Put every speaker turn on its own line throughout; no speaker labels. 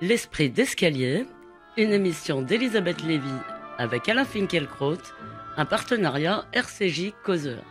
L'esprit d'escalier, une émission d'Elisabeth Lévy avec Alain Finkielkraut, un partenariat RCJ Causeur.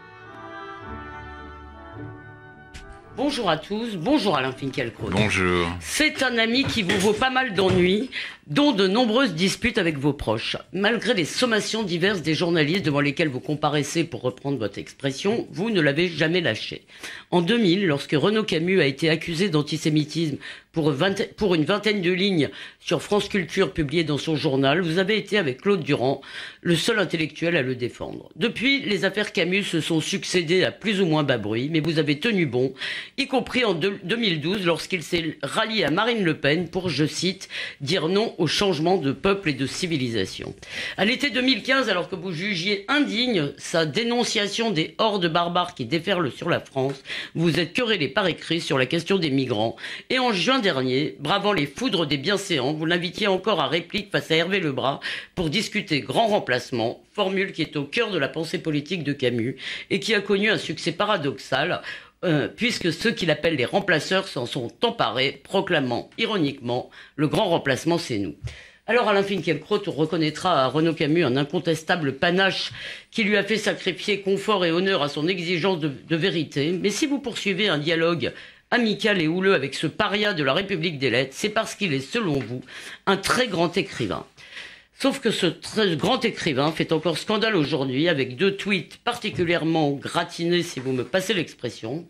Bonjour à tous, bonjour Alain Finkielkraut. Bonjour. C'est un ami qui vous vaut pas mal d'ennuis dont de nombreuses disputes avec vos proches. Malgré les sommations diverses des journalistes devant lesquels vous comparaissez pour reprendre votre expression, vous ne l'avez jamais lâché. En 2000, lorsque Renaud Camus a été accusé d'antisémitisme pour, pour une vingtaine de lignes sur France Culture publiées dans son journal, vous avez été avec Claude Durand le seul intellectuel à le défendre. Depuis, les affaires Camus se sont succédées à plus ou moins bas bruit, mais vous avez tenu bon, y compris en 2012 lorsqu'il s'est rallié à Marine Le Pen pour, je cite, dire non au changement de peuple et de civilisation. À l'été 2015, alors que vous jugiez indigne sa dénonciation des hordes barbares qui déferlent sur la France, vous êtes querellé par écrit sur la question des migrants. Et en juin dernier, bravant les foudres des bienséants, vous l'invitiez encore à réplique face à Hervé Lebras pour discuter grand remplacement, formule qui est au cœur de la pensée politique de Camus et qui a connu un succès paradoxal euh, puisque ceux qu'il appelle les remplaceurs s'en sont emparés, proclamant ironiquement le grand remplacement, c'est nous. Alors Alain Finkielkraut reconnaîtra à Renaud Camus un incontestable panache qui lui a fait sacrifier confort et honneur à son exigence de vérité. Mais si vous poursuivez un dialogue amical et houleux avec ce paria de la République des Lettres, c'est parce qu'il est, selon vous, un très grand écrivain. Sauf que ce, très grand écrivain fait encore scandale aujourd'hui avec deux tweets particulièrement gratinés, si vous me passez l'expression.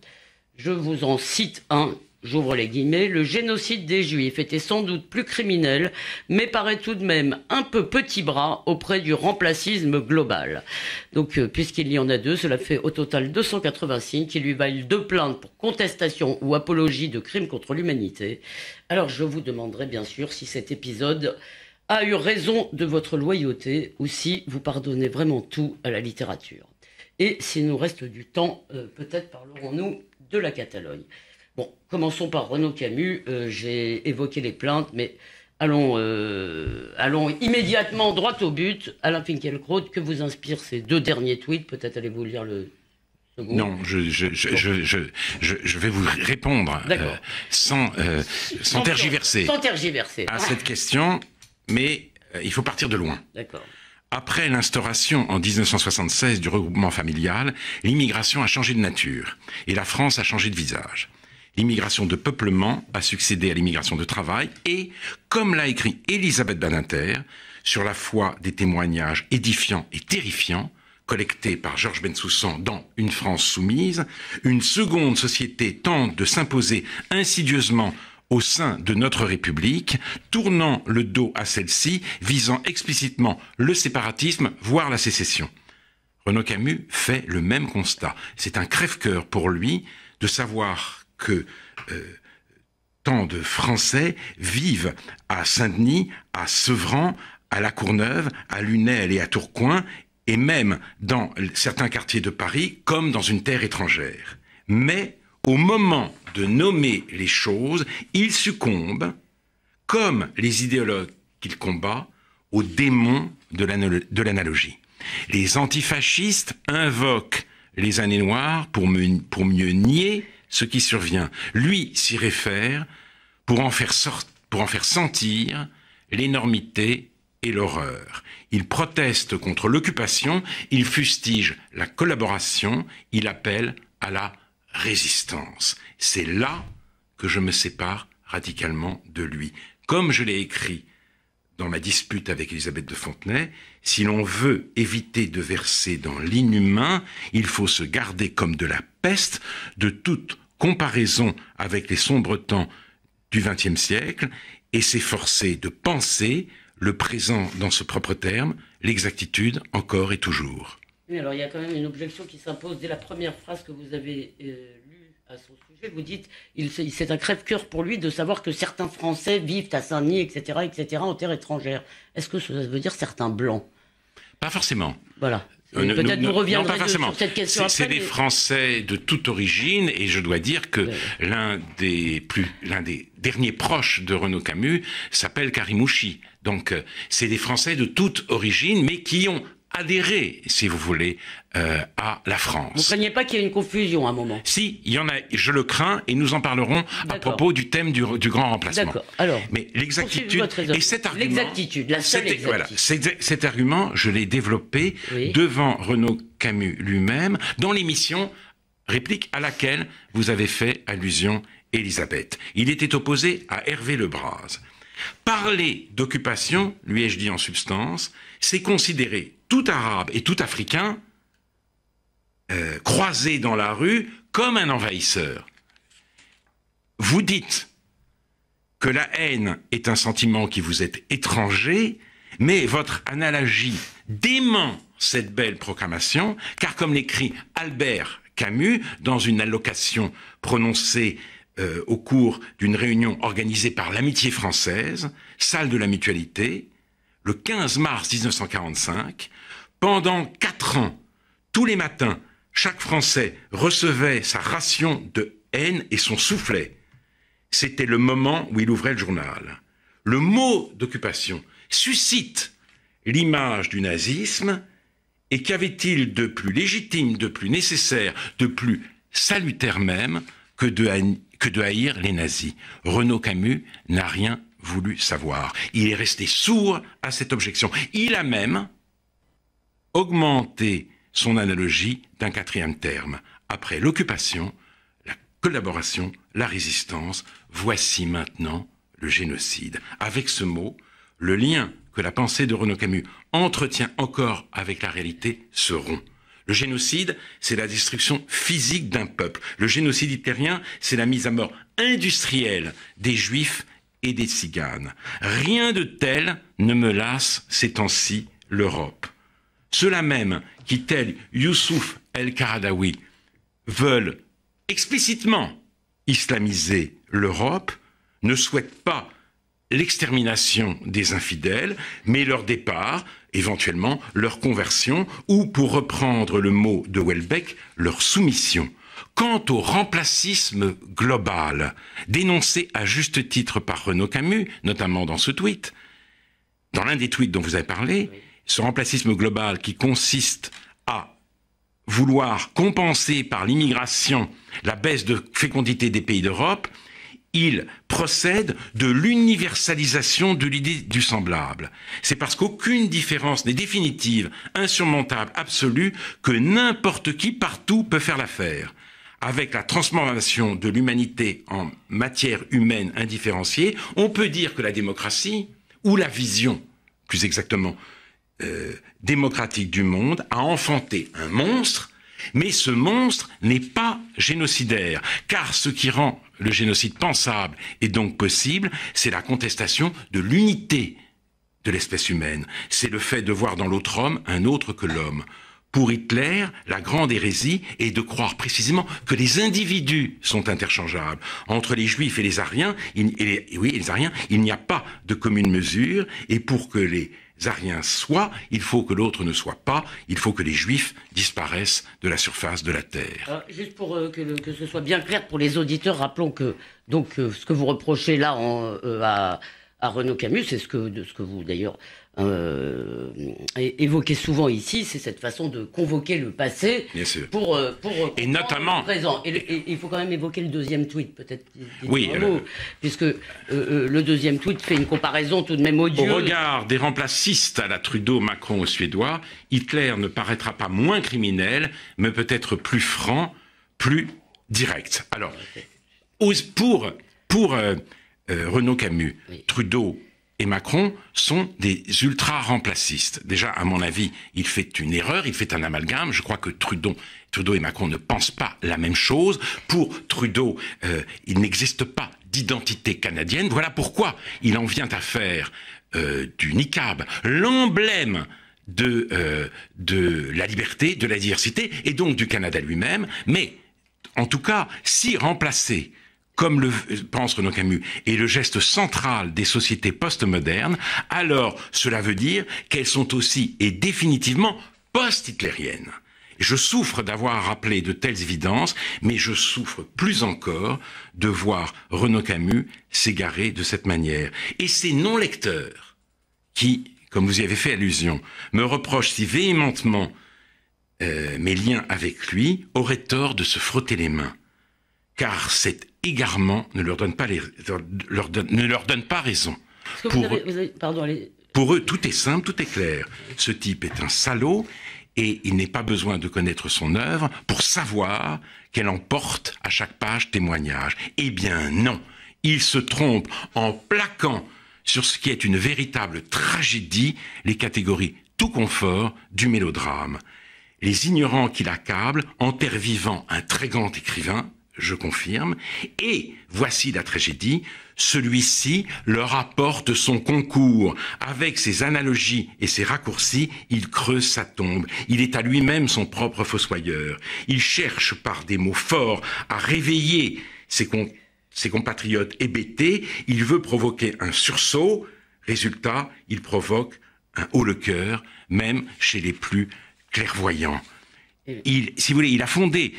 Je vous en cite un j'ouvre les guillemets, le génocide des Juifs était sans doute plus criminel, mais paraît tout de même un peu petit bras auprès du remplacisme global. Donc, euh, puisqu'il y en a deux, cela fait au total 280 signes qui lui valent deux plaintes pour contestation ou apologie de crimes contre l'humanité. Alors, je vous demanderai bien sûr si cet épisode a eu raison de votre loyauté ou si vous pardonnez vraiment tout à la littérature. Et s'il nous reste du temps, euh, peut-être parlerons-nous de la Catalogne. Bon, commençons par Renaud Camus. Euh, j'ai évoqué les plaintes, mais allons, euh, allons immédiatement droit au but. Alain Finkielkraut, que vous inspirent ces deux derniers tweets Peut-être allez-vous lire le non, je, je,
je, vais vous répondre sans, sans, tergiverser, à cette question mais euh, il faut partir de loin. Après l'instauration en 1976 du regroupement familial, l'immigration a changé de nature et la France a changé de visage. L'immigration de peuplement a succédé à l'immigration de travail et, comme l'a écrit Elisabeth Badinter, sur la foi des témoignages édifiants et terrifiants, collectés par Georges Bensoussan dans Une France soumise, une seconde société tente de s'imposer insidieusement au sein de notre République, tournant le dos à celle-ci, visant explicitement le séparatisme, voire la sécession. Renaud Camus fait le même constat. C'est un crève-cœur pour lui de savoir que euh, tant de Français vivent à Saint-Denis, à Sevran, à La Courneuve, à Lunel et à Tourcoing, et même dans certains quartiers de Paris, comme dans une terre étrangère. Mais au moment de nommer les choses, il succombe, comme les idéologues qu'il combat, au démon de l'analogie. Les antifascistes invoquent les années noires pour, mieux nier ce qui survient. Lui s'y réfère pour en faire, pour en faire sentir l'énormité et l'horreur. Il proteste contre l'occupation, il fustige la collaboration, il appelle à la résistance. C'est là que je me sépare radicalement de lui. Comme je l'ai écrit dans ma dispute avec Elisabeth de Fontenay, si l'on veut éviter de verser dans l'inhumain, il faut se garder comme de la peste de toute comparaison avec les sombres temps du XXe siècle et s'efforcer de penser le présent dans ce propre terme, l'exactitude encore et toujours
alors il y a quand même une objection qui s'impose dès la première phrase que vous avez euh, lue à son sujet. Vous dites, il, c'est un crève-cœur pour lui de savoir que certains Français vivent à Saint-Denis, etc., etc., en terre étrangère. Est-ce que ça veut dire certains blancs
Pas forcément. Voilà. Euh, Peut-être nous reviendrons sur cette question. C'est des Français de toute origine, et je dois dire que l'un des plus, l'un des derniers proches de Renaud Camus s'appelle Karimouchi. Donc, euh, c'est des Français de toute origine, mais qui ont adhérer, si vous voulez, euh, à la France. Vous
ne craignez pas qu'il y ait une confusion à un moment Si,
il y en a, je le crains, et nous en parlerons à propos du thème du, grand remplacement. D'accord, Mais l'exactitude,
et cet argument... L'exactitude, la seule
exactitude. cet, argument, je l'ai développé devant Renaud Camus lui-même, dans l'émission réplique à laquelle vous avez fait allusion, Elisabeth. Il était opposé à Hervé Lebras. Parler d'occupation, lui ai-je dit en substance, c'est considérer tout arabe et tout africain euh, croisé dans la rue comme un envahisseur. Vous dites que la haine est un sentiment qui vous est étranger, mais votre analogie dément cette belle proclamation, car comme l'écrit Albert Camus dans une allocation prononcée euh, au cours d'une réunion organisée par l'amitié française, salle de la mutualité, le 15 mars 1945, pendant quatre ans, tous les matins, chaque Français recevait sa ration de haine et son soufflet. C'était le moment où il ouvrait le journal. Le mot d'occupation suscite l'image du nazisme, et qu'avait-il de plus légitime, de plus nécessaire, de plus salutaire même que de, haïr les nazis Renaud Camus n'a rien voulu savoir. Il est resté sourd à cette objection. Il a même augmenté son analogie d'un quatrième terme. Après l'occupation, la collaboration, la résistance, voici maintenant le génocide. Avec ce mot, le lien que la pensée de Renaud Camus entretient encore avec la réalité se rompt. Le génocide, c'est la destruction physique d'un peuple. Le génocide itérien, c'est la mise à mort industrielle des juifs des ciganes. Rien de tel ne me lasse ces temps-ci l'Europe. Ceux-là même qui, tel Youssouf El-Karadawi, veulent explicitement islamiser l'Europe, ne souhaitent pas l'extermination des infidèles, mais leur départ, éventuellement leur conversion, ou pour reprendre le mot de Welbeck, leur soumission. Quant au remplacisme global, dénoncé à juste titre par Renaud Camus, notamment dans ce tweet, dans l'un des tweets dont vous avez parlé, ce remplacisme global qui consiste à vouloir compenser par l'immigration la baisse de fécondité des pays d'Europe, il procède de l'universalisation de l'idée du semblable. C'est parce qu'aucune différence n'est définitive, insurmontable, absolue, que n'importe qui partout peut faire l'affaire avec la transformation de l'humanité en matière humaine indifférenciée, on peut dire que la démocratie, ou la vision, plus exactement, euh, démocratique du monde, a enfanté un monstre, mais ce monstre n'est pas génocidaire, car ce qui rend le génocide pensable et donc possible, c'est la contestation de l'unité de l'espèce humaine, c'est le fait de voir dans l'autre homme un autre que l'homme pour Hitler, la grande hérésie est de croire précisément que les individus sont interchangeables. Entre les juifs et les ariens, il, oui, les il n'y a pas de commune mesure, et pour que les ariens soient, il faut que l'autre ne soit pas, il faut que les juifs disparaissent de la surface de la terre.
juste pour euh, que, ce soit bien clair pour les auditeurs, rappelons que donc euh, ce que vous reprochez là euh, à à Renaud Camus, c'est ce que, de ce que vous d'ailleurs euh, évoquez souvent ici, c'est cette façon de convoquer le passé pour, euh, pour et notamment présent. Et il faut quand même évoquer le deuxième tweet, peut-être. Oui, euh, puisque le deuxième tweet fait une comparaison tout de même odieuse. Au
regard des remplacistes à la Trudeau, Macron au Suédois, Hitler ne paraîtra pas moins criminel, mais peut-être plus franc, plus direct. Alors, pour pour euh, Renaud Camus, Trudeau et Macron sont des ultra-remplacistes. Déjà, à mon avis, il fait une erreur, il fait un amalgame. Je crois que Trudeau, Trudeau et Macron ne pensent pas la même chose. Pour Trudeau, euh, il n'existe pas d'identité canadienne. Voilà pourquoi il en vient à faire euh, du niCAB l'emblème de, de la liberté, de la diversité, et donc du Canada lui-même. Mais, en tout cas, si remplacer comme le pense Renaud Camus, est le geste central des sociétés postmodernes, alors cela veut dire qu'elles sont aussi et définitivement post-hitlériennes. Je souffre d'avoir rappelé de telles évidences, mais je souffre plus encore de voir Renaud Camus s'égarer de cette manière. Et ces non-lecteurs qui, comme vous y avez fait allusion, me reprochent si véhémentement euh, mes liens avec lui, auraient tort de se frotter les mains. Car cette égarement ne leur donne pas, raison. Pour, pour eux, tout est simple, tout est clair. Ce type est un salaud et il n'est pas besoin de connaître son œuvre pour savoir qu'elle emporte à chaque page témoignage. Eh bien non, il se trompe en plaquant sur ce qui est une véritable tragédie les catégories tout confort du mélodrame. Les ignorants qui l'accablent terre vivant un très grand écrivain, je confirme. Et voici la tragédie, celui-ci leur apporte son concours. Avec ses analogies et ses raccourcis, il creuse sa tombe. Il est à lui-même son propre fossoyeur. Il cherche par des mots forts à réveiller ses, compatriotes hébétés. Il veut provoquer un sursaut. Résultat, il provoque un haut le cœur, même chez les plus clairvoyants. Il, si vous voulez, il a fondé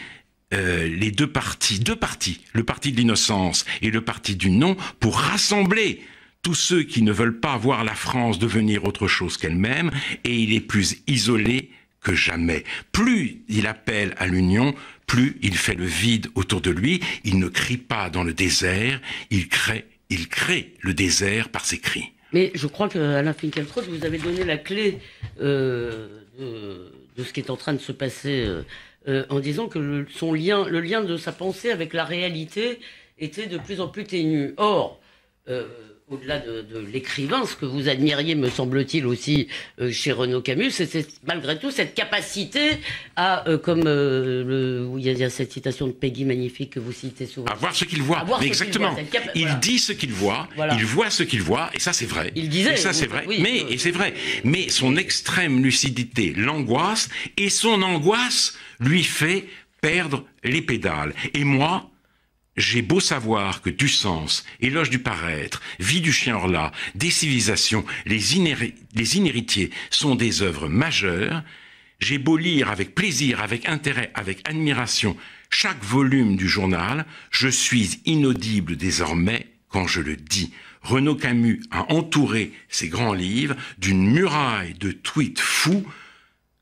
euh, les deux partis, deux partis, le parti de l'innocence et le parti du non, pour rassembler tous ceux qui ne veulent pas voir la France devenir autre chose qu'elle-même, et il est plus isolé que jamais. Plus il appelle à l'union, plus il fait le vide autour de lui, il ne crie pas dans le désert, il crée, il crée le désert par ses cris.
Mais je crois qu'Alain Finkielkraut, vous avez donné la clé euh, de, ce qui est en train de se passer euh, euh, en disant que le, son lien, le lien de sa pensée avec la réalité était de plus en plus ténu. Or, euh, au-delà de, l'écrivain, ce que vous admiriez, me semble-t-il, aussi euh, chez Renaud Camus, c'est malgré tout cette capacité à, euh, comme euh, il, y a, cette citation de Peggy magnifique que vous citez souvent. À voir ce qu'il voit. exactement.
il, dit ce qu'il voit, il voit ce qu'il voit, et ça c'est vrai. Il disait. ça c'est vrai. mais, et c'est vrai. Mais son extrême lucidité l'angoisse, et son angoisse lui fait perdre les pédales. Et moi, j'ai beau savoir que du sens, éloge du paraître, vie du chien hors-là, des civilisations, les, les inhéritiers sont des œuvres majeures, j'ai beau lire avec plaisir, avec intérêt, avec admiration chaque volume du journal, je suis inaudible désormais quand je le dis. Renaud Camus a entouré ses grands livres d'une muraille de tweets fous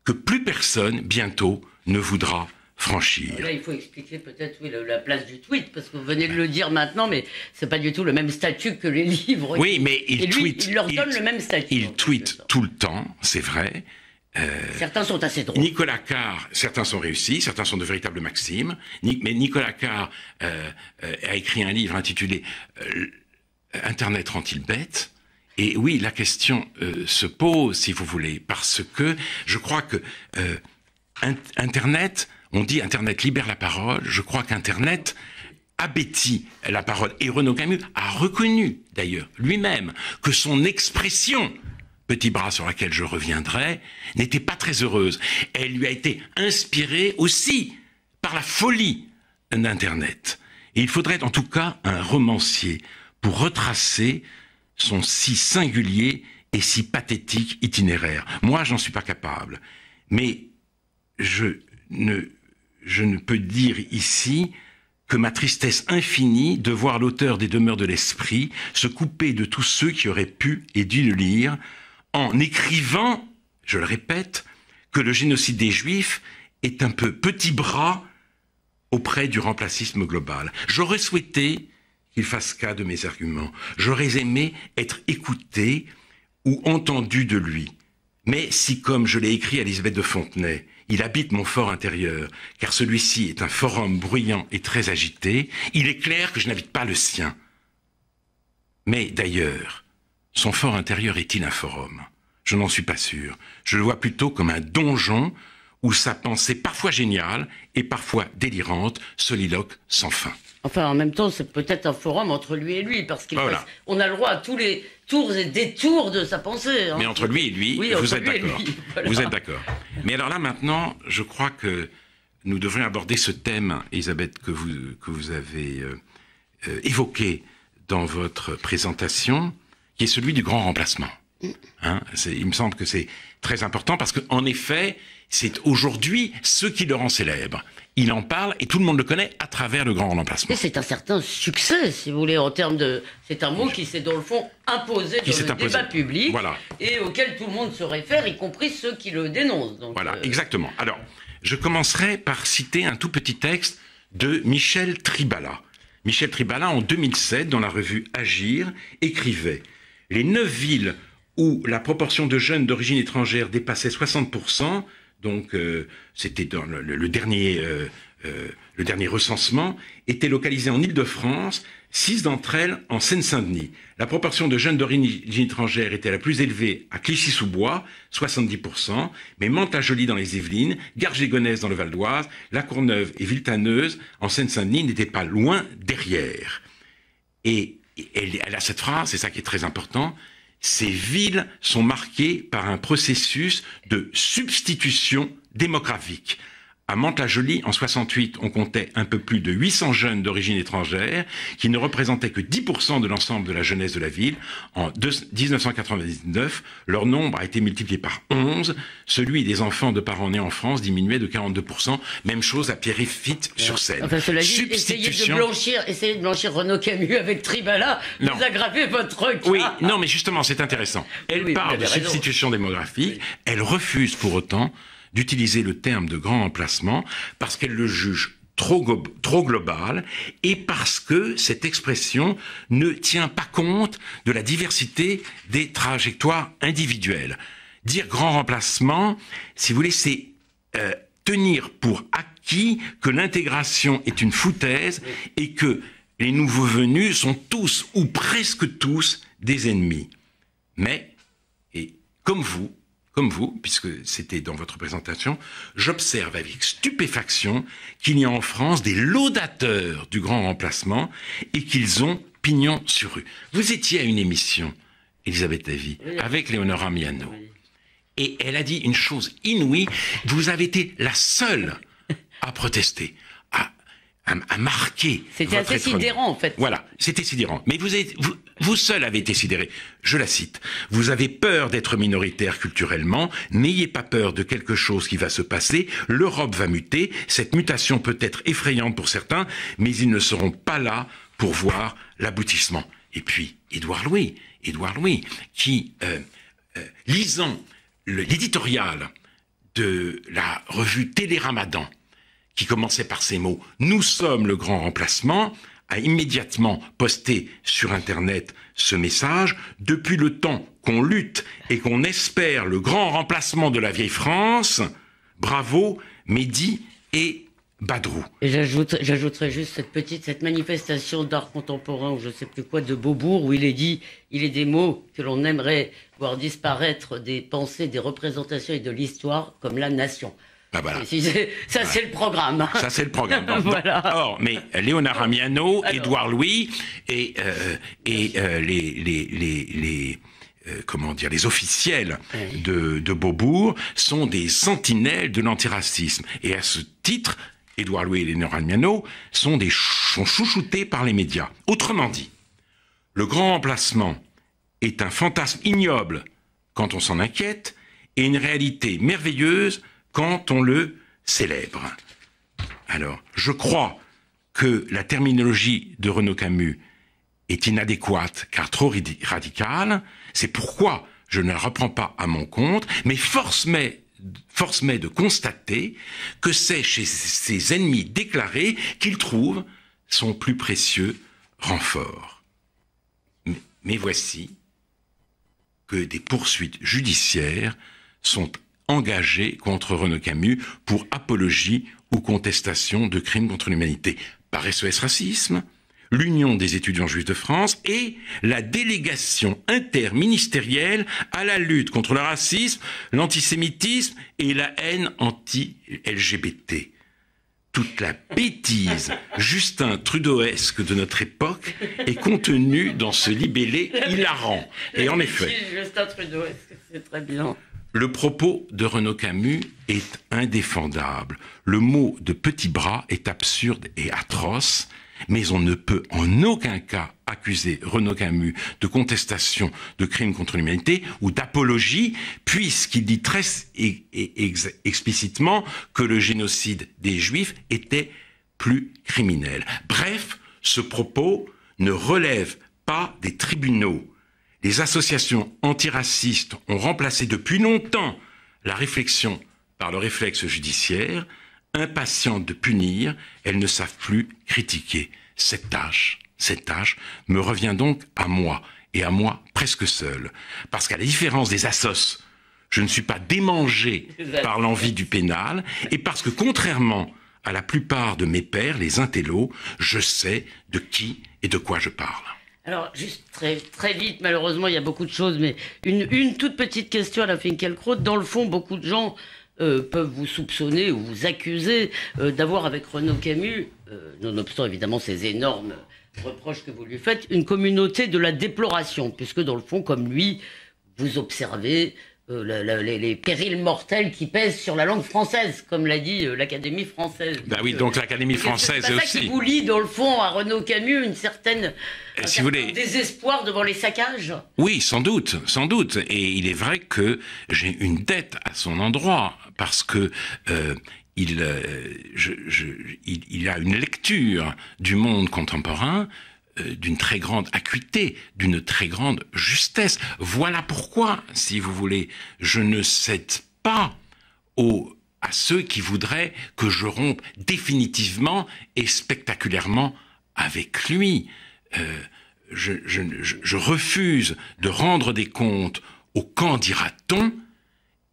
que plus personne bientôt ne voudra franchir.
il faut expliquer peut-être la place du tweet, parce que vous venez de le dire maintenant, mais ce n'est pas du tout le même statut que les livres. Oui, mais il Et leur donne le même statut.
Il tweet tout le temps, c'est vrai. Euh,
certains sont assez drôles.
Nicolas Carr, certains sont réussis, certains sont de véritables maximes. mais Nicolas Carr euh, euh, a écrit un livre intitulé Internet rend-il bête Et oui, la question se pose, si vous voulez, parce que je crois que Internet on dit Internet libère la parole. Je crois qu'Internet abétit la parole. Et Renaud Camus a reconnu, d'ailleurs, lui-même, que son expression, petit bras sur laquelle je reviendrai, n'était pas très heureuse. Elle lui a été inspirée aussi par la folie d'Internet. il faudrait en tout cas un romancier pour retracer son si singulier et si pathétique itinéraire. Moi, je n'en suis pas capable. Mais je ne je ne peux dire ici que ma tristesse infinie de voir l'auteur des demeures de l'esprit se couper de tous ceux qui auraient pu et dû le lire, en écrivant, je le répète, que le génocide des Juifs est un peu petit bras auprès du remplacisme global. J'aurais souhaité qu'il fasse cas de mes arguments. J'aurais aimé être écouté ou entendu de lui. Mais si, comme je l'ai écrit à Elisabeth de Fontenay, il habite mon fort intérieur, car celui-ci est un forum bruyant et très agité. Il est clair que je n'habite pas le sien. Mais d'ailleurs, son fort intérieur est-il un forum Je n'en suis pas sûr. Je le vois plutôt comme un donjon où sa pensée parfois géniale et parfois délirante soliloque sans fin.
Enfin, en même temps, c'est peut-être un forum entre lui et lui, parce qu'on a le droit à tous les, tours et détours de sa pensée. Hein. Mais entre lui et lui, vous, êtes
vous êtes d'accord. Mais alors là, maintenant, je crois que nous devrions aborder ce thème, Elisabeth, que vous, que vous avez euh, euh, évoqué dans votre présentation, qui est celui du grand remplacement. Hein, il me semble que c'est très important parce qu'en effet, c'est aujourd'hui ce qui le rend célèbre il en parle et tout le monde le connaît à travers le grand remplacement.
C'est un certain succès, si vous voulez, en termes de. C'est un mot qui s'est, dans le fond, imposé qui dans le débat
public voilà.
et auquel tout le monde se réfère, y compris ceux qui le dénoncent.
voilà, euh, exactement. Alors, je commencerai par citer un tout petit texte de Michel Tribala. Michel Tribala, en 2007, dans la revue Agir, écrivait Les neuf villes où la proportion de jeunes d'origine étrangère dépassait 60 donc euh, c'était dans le, euh, euh, dernier, recensement, étaient localisées en Île-de-France, six d'entre elles en Seine-Saint-Denis. La proportion de jeunes d'origine étrangère était la plus élevée à Clichy-sous-Bois, 70%, mais mantes dans les Yvelines, Gargégonesse dans le Val d'Oise, La Courneuve et Viltaneuse en Seine-Saint-Denis n'étaient pas loin derrière. Et, elle a cette phrase, c'est ça qui est très important, ces villes sont marquées par un processus de substitution démographique. À Mantes-la-Jolie, en 68, on comptait un peu plus de 800 jeunes d'origine étrangère qui ne représentaient que 10% de l'ensemble de la jeunesse de la ville. En 1999, leur nombre a été multiplié par 11. Celui des enfants de parents nés en France diminuait de 42%. Même chose à Pierrefitte-sur-Seine. Enfin, cela essayez de
blanchir, de blanchir Renaud Camus avec Tribala.
Vous aggravez votre Oui, non, mais justement, c'est intéressant. Elle parle de substitution démographique. Elle refuse pour autant d'utiliser le terme de grand remplacement parce qu'elle le juge trop, trop global et parce que cette expression ne tient pas compte de la diversité des trajectoires individuelles. Dire grand remplacement, si vous voulez, c'est euh, tenir pour acquis que l'intégration est une foutaise et que les nouveaux venus sont tous ou presque tous des ennemis. Mais, et comme vous, comme vous, puisque c'était dans votre présentation, j'observe avec stupéfaction qu'il y a en France des laudateurs du grand remplacement et qu'ils ont pignon sur rue. Vous étiez à une émission, Elisabeth Davy, avec Léonora Miano. Et elle a dit une chose inouïe, vous avez été la seule à protester. A marqué. C'était assez sidérant, en fait. Voilà, c'était sidérant. Mais vous, êtes, vous, seul avez été Je la cite. Vous avez peur d'être minoritaire culturellement. N'ayez pas peur de quelque chose qui va se passer. L'Europe va muter. Cette mutation peut être effrayante pour certains, mais ils ne seront pas là pour voir l'aboutissement. Et puis, Édouard Louis, Édouard Louis, qui, euh, euh, lisant l'éditorial de la revue Téléramadan, qui commençait par ces mots Nous sommes le grand remplacement a immédiatement posté sur Internet ce message. Depuis le temps qu'on lutte et qu'on espère le grand remplacement de la vieille France, bravo Mehdi et Badrou.
Et j'ajouterai juste cette petite, cette manifestation d'art contemporain ou je ne sais plus quoi de Beaubourg où il est dit, il est des mots que l'on aimerait voir disparaître des pensées, des représentations et de l'histoire comme la nation. Bah, ça, c'est le programme. Ça, c'est le programme.
Or, mais Léonard Amiano, Édouard Louis et, euh, et euh, les, les, euh, comment dire, les officiels de, Beaubourg sont des sentinelles de l'antiracisme. Et à ce titre, Édouard Louis et Léonard Amiano sont, des chouchoutés par les médias. Autrement dit, le grand emplacement est un fantasme ignoble quand on s'en inquiète et une réalité merveilleuse quand on le célèbre. Alors, je crois que la terminologie de Renaud Camus est inadéquate car trop radicale. C'est pourquoi je ne la reprends pas à mon compte, mais force m'est force de constater que c'est chez ses ennemis déclarés qu'il trouve son plus précieux renfort. mais voici que des poursuites judiciaires sont engagé contre Renaud Camus pour apologie ou contestation de crimes contre l'humanité par SOS e Racisme, l'Union des étudiants juifs de France et la délégation interministérielle à la lutte contre le racisme, l'antisémitisme et la haine anti-LGBT. Toute la bêtise Justin Trudeauesque de notre époque est contenue dans ce libellé hilarant. Et en effet.
Justin Trudeauesque, c'est très
bien. Le propos de Renaud Camus est indéfendable. Le mot de petit bras est absurde et atroce, mais on ne peut en aucun cas accuser Renaud Camus de contestation de crimes contre l'humanité ou d'apologie, puisqu'il dit très explicitement que le génocide des Juifs était plus criminel. Bref, ce propos ne relève pas des tribunaux les associations antiracistes ont remplacé depuis longtemps la réflexion par le réflexe judiciaire, impatientes de punir, elles ne savent plus critiquer. Cette tâche, cette tâche me revient donc à moi, et à moi presque seul, parce qu'à la différence des assos, je ne suis pas démangé par l'envie du pénal, et parce que contrairement à la plupart de mes pairs, les intellos, je sais de qui et de quoi je parle.
Alors, juste très, très vite, malheureusement, il y a beaucoup de choses, mais une, toute petite question à la fin croit. Dans le fond, beaucoup de gens euh, peuvent vous soupçonner ou vous accuser euh, d'avoir avec Renaud Camus, euh, nonobstant évidemment ces énormes reproches que vous lui faites, une communauté de la déploration, puisque dans le fond, comme lui, vous observez euh, les, périls mortels qui pèsent sur la langue française, comme l'a dit euh, l'Académie française.
Ben oui, donc l'Académie française aussi. ça qui vous
lit dans le fond, à Renaud Camus, une certaine désespoir devant les saccages.
Oui, sans doute, sans doute. Et il est vrai que j'ai une dette à son endroit, parce que euh, il, il a une lecture du monde contemporain euh, d'une très grande acuité, d'une très grande justesse. Voilà pourquoi, si vous voulez, je ne cède pas aux, à ceux qui voudraient que je rompe définitivement et spectaculairement avec lui. Euh, je, refuse de rendre des comptes au quand dira-t-on,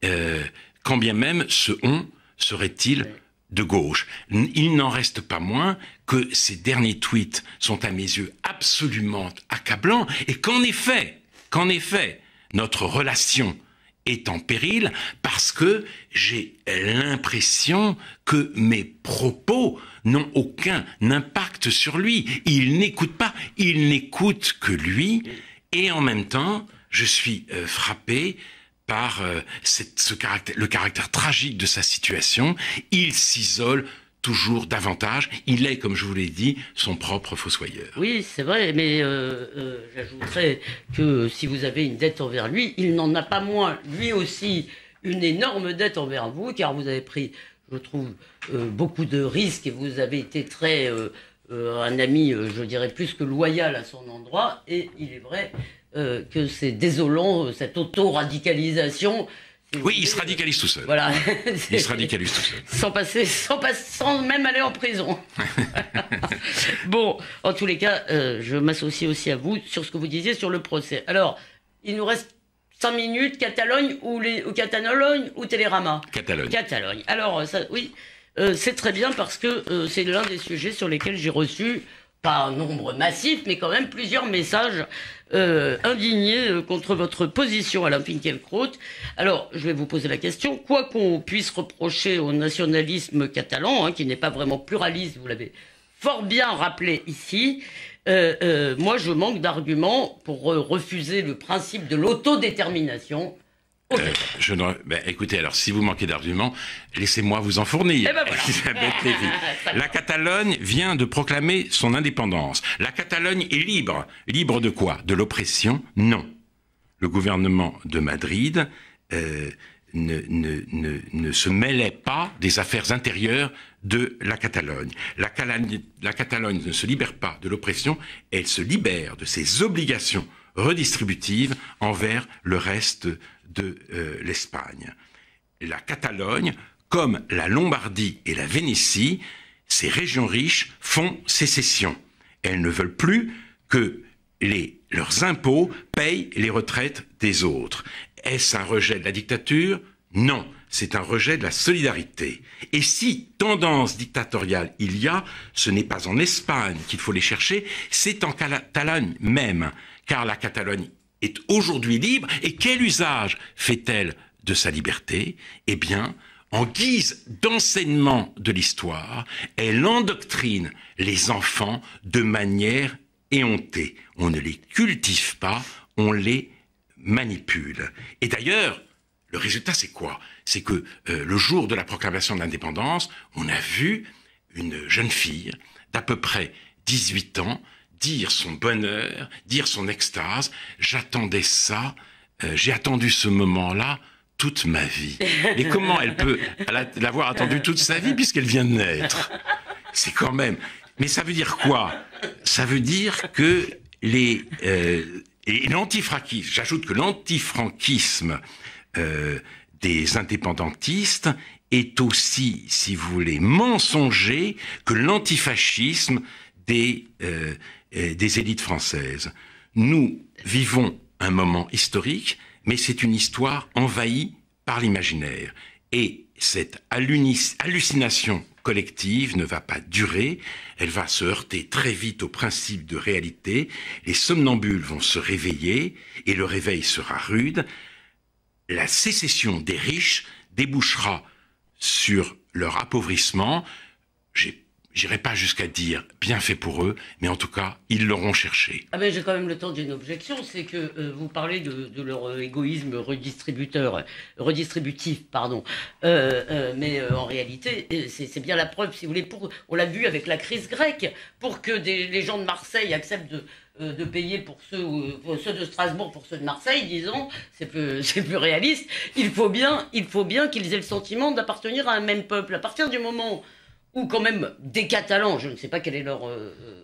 euh, quand bien même ce on serait-il de gauche. Il n'en reste pas moins que ces derniers tweets sont à mes yeux absolument accablants et qu'en effet, qu'en effet, notre relation est en péril parce que j'ai l'impression que mes propos n'ont aucun impact sur lui. Il n'écoute pas, il n'écoute que lui et en même temps, je suis euh, frappé par euh, ce caractère, le caractère tragique de sa situation, il s'isole toujours davantage. Il est, comme je vous l'ai dit, son propre fossoyeur.
Oui, c'est vrai, mais euh, euh, j'ajouterais que si vous avez une dette envers lui, il n'en a pas moins, lui aussi, une énorme dette envers vous, car vous avez pris, je trouve, beaucoup de risques et vous avez été très euh, un ami, euh, je dirais, plus que loyal à son endroit. Et il est vrai euh, que c'est désolant, cette auto-radicalisation.
Oui, il se radicalise tout seul.
Voilà. il se
radicalise tout seul.
Sans passer, sans, sans même aller en prison. bon, en tous les cas, je m'associe aussi à vous sur ce que vous disiez sur le procès. Alors, il nous reste 5 minutes, Catalogne ou, les, ou Catalogne ou Télérama Catalogne. Catalogne. Alors, oui. Euh, c'est très bien parce que euh, c'est l'un des sujets sur lesquels j'ai reçu, pas un nombre massif, mais quand même plusieurs messages euh, indignés contre votre position, Alain Finkielkraut. Alors, je vais vous poser la question. Quoi qu'on puisse reprocher au nationalisme catalan, hein, qui n'est pas vraiment pluraliste, vous l'avez fort bien rappelé ici, moi je manque d'arguments pour refuser le principe de l'autodétermination
euh, ben, écoutez, alors si vous manquez d'arguments, laissez-moi vous en fournir. Eh ben la Catalogne vient de proclamer son indépendance. La Catalogne est libre. Libre de quoi De l'oppression Non. Le gouvernement de Madrid euh, ne, se mêlait pas des affaires intérieures de la Catalogne. La, la Catalogne ne se libère pas de l'oppression, elle se libère de ses obligations redistributives envers le reste de euh, l'Espagne. La Catalogne, comme la Lombardie et la Vénétie, ces régions riches font sécession. Elles ne veulent plus que les, leurs impôts payent les retraites des autres. Est-ce un rejet de la dictature Non, c'est un rejet de la solidarité. Et si tendance dictatoriale il y a, ce n'est pas en Espagne qu'il faut les chercher, c'est en Catalogne même, car la Catalogne est aujourd'hui libre et quel usage fait-elle de sa liberté Eh bien, en guise d'enseignement de l'histoire, elle endoctrine les enfants de manière éhontée. On ne les cultive pas, on les manipule. Et d'ailleurs, le résultat, c'est quoi C'est que euh, le jour de la proclamation de l'indépendance, on a vu une jeune fille d'à peu près 18 ans dire son bonheur, dire son extase. J'attendais ça, euh, j'ai attendu ce moment-là toute ma vie. Mais comment elle peut l'avoir attendu toute sa vie puisqu'elle vient de naître C'est quand même. Mais ça veut dire quoi Ça veut dire que les euh, et l'antifranquisme. J'ajoute que l'antifranquisme euh, des indépendantistes est aussi, si vous voulez, mensonger que l'antifascisme des des élites françaises. Nous vivons un moment historique, mais c'est une histoire envahie par l'imaginaire. Et cette hallucination collective ne va pas durer, elle va se heurter très vite au principe de réalité, les somnambules vont se réveiller, et le réveil sera rude, la sécession des riches débouchera sur leur appauvrissement. J'ai j'irai pas jusqu'à dire bien fait pour eux, mais en tout cas, ils l'auront cherché.
Ah ben, j'ai quand même le temps d'une objection, c'est que euh, vous parlez de, leur euh, égoïsme redistributeur, redistributif, pardon. Euh, mais en réalité, c'est bien la preuve, si vous voulez, on l'a vu avec la crise grecque, pour que des, les gens de Marseille acceptent de, payer pour ceux, ceux, de Strasbourg, pour ceux de Marseille, disons, c'est plus, plus réaliste, il faut bien, il faut bien qu'ils aient le sentiment d'appartenir à un même peuple. À partir du moment... Où ou quand même des Catalans, je ne sais pas quel est leur euh, euh,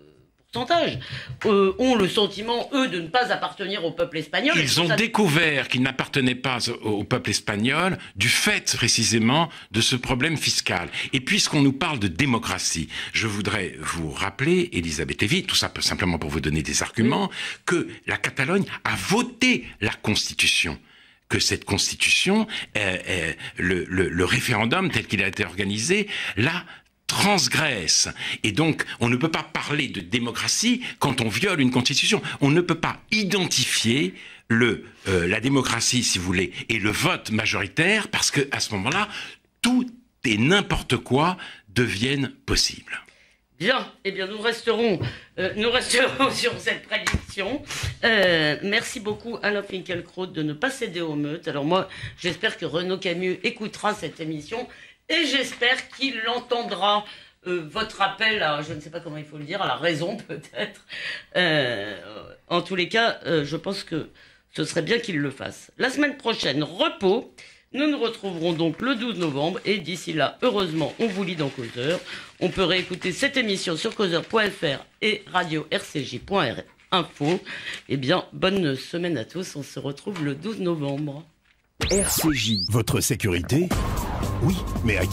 pourcentage, euh, ont le sentiment, eux, de ne pas appartenir au peuple espagnol. Ils ont découvert
qu'ils n'appartenaient pas au peuple espagnol du fait précisément de ce problème fiscal. Et puisqu'on nous parle de démocratie, je voudrais vous rappeler, Elisabeth Lévy, tout ça simplement pour vous donner des arguments, que la Catalogne a voté la Constitution que cette constitution, le, le, référendum tel qu'il a été organisé, l'a transgresse. Et donc, on ne peut pas parler de démocratie quand on viole une constitution. On ne peut pas identifier le, euh, la démocratie, si vous voulez, et le vote majoritaire, parce que à ce moment-là, tout et n'importe quoi deviennent possibles.
Bien, eh bien nous resterons, euh, nous resterons sur cette prédiction. Euh, merci beaucoup Alain Finkielkraut de ne pas céder aux meutes. Alors moi, j'espère que Renaud Camus écoutera cette émission et j'espère qu'il entendra euh, votre appel à, je ne sais pas comment il faut le dire, à la raison peut-être. Euh, en tous les cas, euh, je pense que ce serait bien qu'il le fasse. La semaine prochaine, repos. Nous nous retrouverons donc le 12 novembre et d'ici là, heureusement, on vous lit dans Causeur. On peut réécouter cette émission sur causeur.fr et radio rcj.info. Eh bien, bonne semaine à tous. On se retrouve le 12 novembre.
RCJ, votre sécurité oui, mais à quel